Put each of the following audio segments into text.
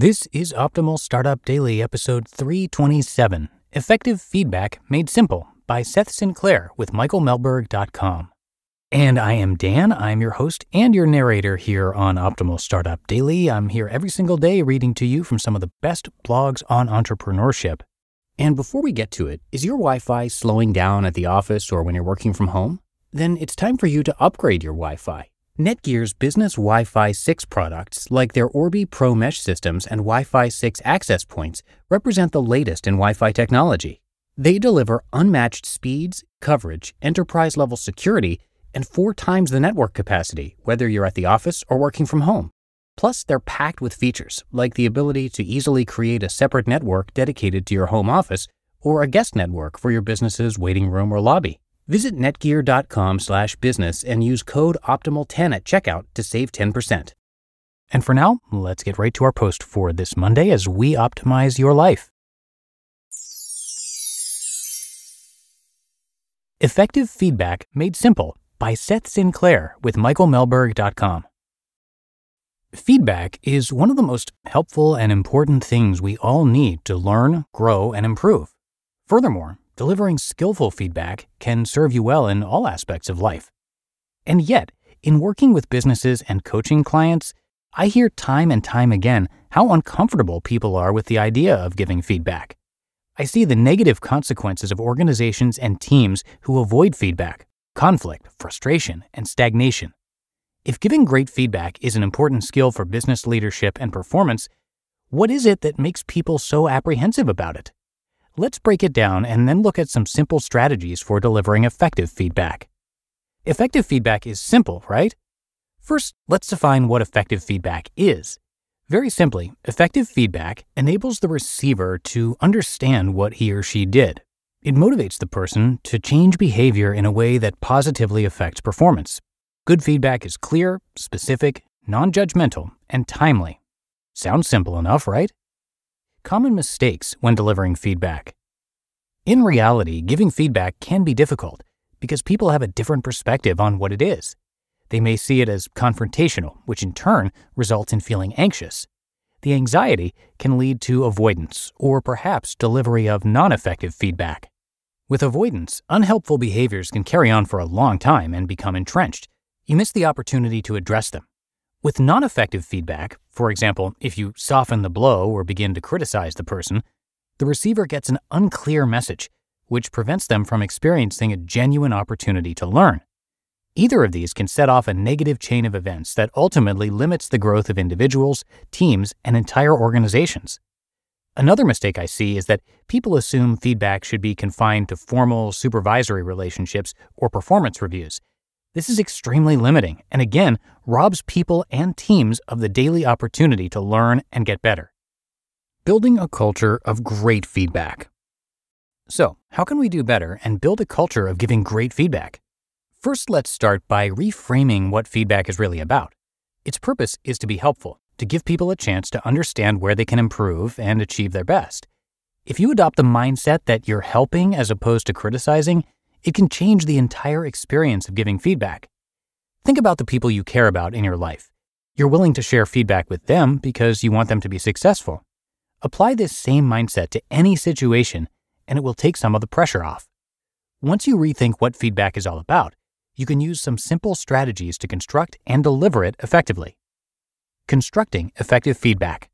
This is Optimal Startup Daily, episode 327 Effective Feedback Made Simple by Seth Sinclair with MichaelMelberg.com. And I am Dan. I'm your host and your narrator here on Optimal Startup Daily. I'm here every single day reading to you from some of the best blogs on entrepreneurship. And before we get to it, is your Wi Fi slowing down at the office or when you're working from home? Then it's time for you to upgrade your Wi Fi. Netgear's business Wi Fi 6 products, like their Orbi Pro mesh systems and Wi Fi 6 access points, represent the latest in Wi Fi technology. They deliver unmatched speeds, coverage, enterprise level security, and four times the network capacity, whether you're at the office or working from home. Plus, they're packed with features, like the ability to easily create a separate network dedicated to your home office or a guest network for your business's waiting room or lobby. Visit netgear.com/business and use code optimal10 at checkout to save 10%. And for now, let's get right to our post for this Monday as we optimize your life. Effective feedback made simple by Seth Sinclair with michaelmelberg.com. Feedback is one of the most helpful and important things we all need to learn, grow, and improve. Furthermore, delivering skillful feedback can serve you well in all aspects of life. And yet, in working with businesses and coaching clients, I hear time and time again how uncomfortable people are with the idea of giving feedback. I see the negative consequences of organizations and teams who avoid feedback conflict, frustration, and stagnation. If giving great feedback is an important skill for business leadership and performance, what is it that makes people so apprehensive about it? Let's break it down and then look at some simple strategies for delivering effective feedback. Effective feedback is simple, right? First, let's define what effective feedback is. Very simply, effective feedback enables the receiver to understand what he or she did. It motivates the person to change behavior in a way that positively affects performance. Good feedback is clear, specific, non judgmental, and timely. Sounds simple enough, right? Common mistakes when delivering feedback. In reality, giving feedback can be difficult because people have a different perspective on what it is. They may see it as confrontational, which in turn results in feeling anxious. The anxiety can lead to avoidance or perhaps delivery of non effective feedback. With avoidance, unhelpful behaviors can carry on for a long time and become entrenched. You miss the opportunity to address them. With non effective feedback, for example, if you soften the blow or begin to criticize the person, the receiver gets an unclear message, which prevents them from experiencing a genuine opportunity to learn. Either of these can set off a negative chain of events that ultimately limits the growth of individuals, teams, and entire organizations. Another mistake I see is that people assume feedback should be confined to formal supervisory relationships or performance reviews, this is extremely limiting and again robs people and teams of the daily opportunity to learn and get better. Building a culture of great feedback. So, how can we do better and build a culture of giving great feedback? First, let's start by reframing what feedback is really about. Its purpose is to be helpful, to give people a chance to understand where they can improve and achieve their best. If you adopt the mindset that you're helping as opposed to criticizing, it can change the entire experience of giving feedback. Think about the people you care about in your life. You're willing to share feedback with them because you want them to be successful. Apply this same mindset to any situation, and it will take some of the pressure off. Once you rethink what feedback is all about, you can use some simple strategies to construct and deliver it effectively. Constructing effective feedback.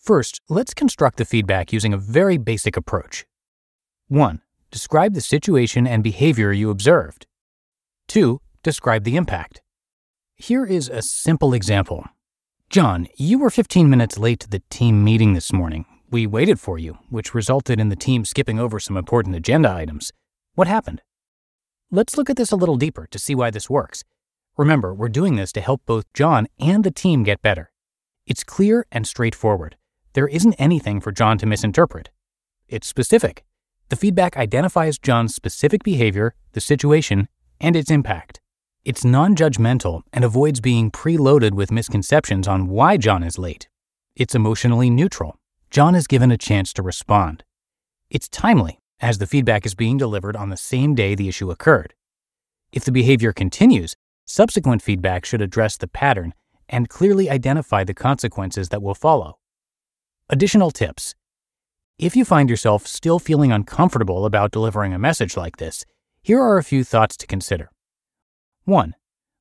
First, let's construct the feedback using a very basic approach. 1. Describe the situation and behavior you observed. 2. Describe the impact. Here is a simple example. John, you were 15 minutes late to the team meeting this morning. We waited for you, which resulted in the team skipping over some important agenda items. What happened? Let's look at this a little deeper to see why this works. Remember, we're doing this to help both John and the team get better. It's clear and straightforward. There isn't anything for John to misinterpret. It's specific. The feedback identifies John's specific behavior, the situation, and its impact. It's non judgmental and avoids being preloaded with misconceptions on why John is late. It's emotionally neutral. John is given a chance to respond. It's timely, as the feedback is being delivered on the same day the issue occurred. If the behavior continues, subsequent feedback should address the pattern and clearly identify the consequences that will follow. Additional tips if you find yourself still feeling uncomfortable about delivering a message like this, here are a few thoughts to consider. 1.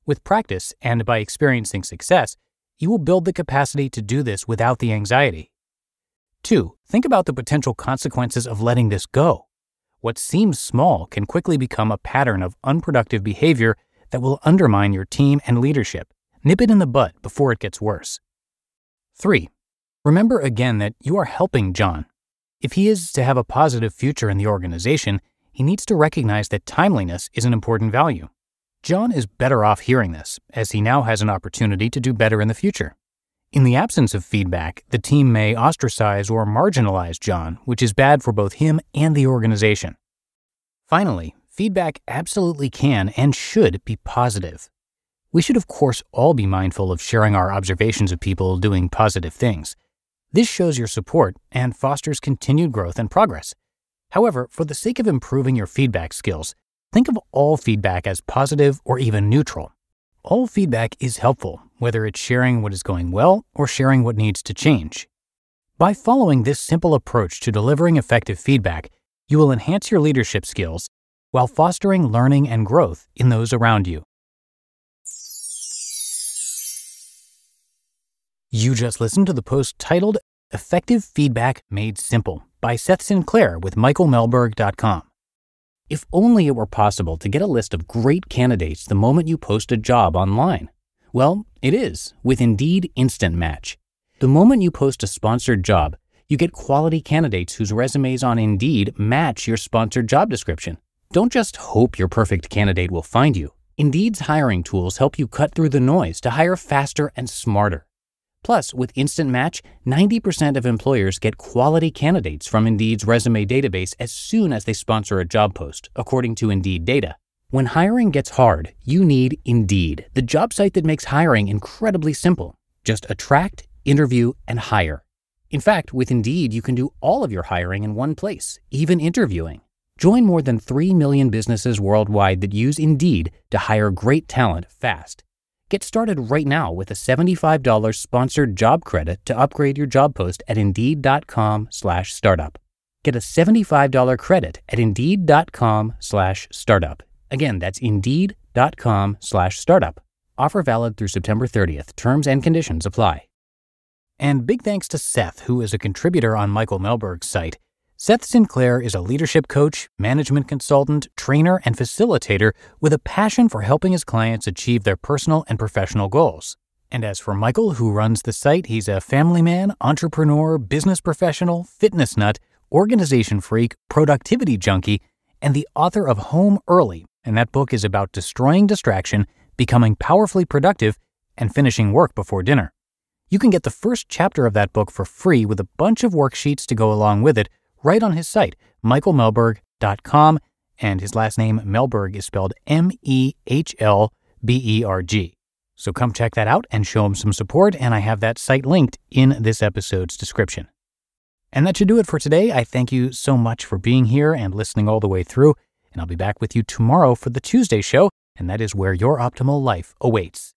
With practice and by experiencing success, you will build the capacity to do this without the anxiety. 2. Think about the potential consequences of letting this go. What seems small can quickly become a pattern of unproductive behavior that will undermine your team and leadership. Nip it in the butt before it gets worse. 3. Remember again that you are helping John if he is to have a positive future in the organization, he needs to recognize that timeliness is an important value. John is better off hearing this, as he now has an opportunity to do better in the future. In the absence of feedback, the team may ostracize or marginalize John, which is bad for both him and the organization. Finally, feedback absolutely can and should be positive. We should, of course, all be mindful of sharing our observations of people doing positive things, this shows your support and fosters continued growth and progress. However, for the sake of improving your feedback skills, think of all feedback as positive or even neutral. All feedback is helpful, whether it's sharing what is going well or sharing what needs to change. By following this simple approach to delivering effective feedback, you will enhance your leadership skills while fostering learning and growth in those around you. You just listened to the post titled Effective Feedback Made Simple by Seth Sinclair with MichaelMelberg.com. If only it were possible to get a list of great candidates the moment you post a job online. Well, it is with Indeed Instant Match. The moment you post a sponsored job, you get quality candidates whose resumes on Indeed match your sponsored job description. Don't just hope your perfect candidate will find you. Indeed's hiring tools help you cut through the noise to hire faster and smarter. Plus, with Instant Match, 90% of employers get quality candidates from Indeed's resume database as soon as they sponsor a job post, according to Indeed data. When hiring gets hard, you need Indeed, the job site that makes hiring incredibly simple. Just attract, interview, and hire. In fact, with Indeed, you can do all of your hiring in one place, even interviewing. Join more than 3 million businesses worldwide that use Indeed to hire great talent fast Get started right now with a $75 sponsored job credit to upgrade your job post at indeed.com/startup. Get a $75 credit at indeed.com/startup. Again, that's indeed.com/startup. Offer valid through September 30th. Terms and conditions apply. And big thanks to Seth, who is a contributor on Michael Melberg's site Seth Sinclair is a leadership coach, management consultant, trainer, and facilitator with a passion for helping his clients achieve their personal and professional goals. And as for Michael, who runs the site, he's a family man, entrepreneur, business professional, fitness nut, organization freak, productivity junkie, and the author of Home Early. And that book is about destroying distraction, becoming powerfully productive, and finishing work before dinner. You can get the first chapter of that book for free with a bunch of worksheets to go along with it right on his site, michaelmelberg.com, and his last name, Melberg, is spelled M E H L B E R G. So come check that out and show him some support, and I have that site linked in this episode's description. And that should do it for today. I thank you so much for being here and listening all the way through, and I'll be back with you tomorrow for the Tuesday show, and that is where your optimal life awaits.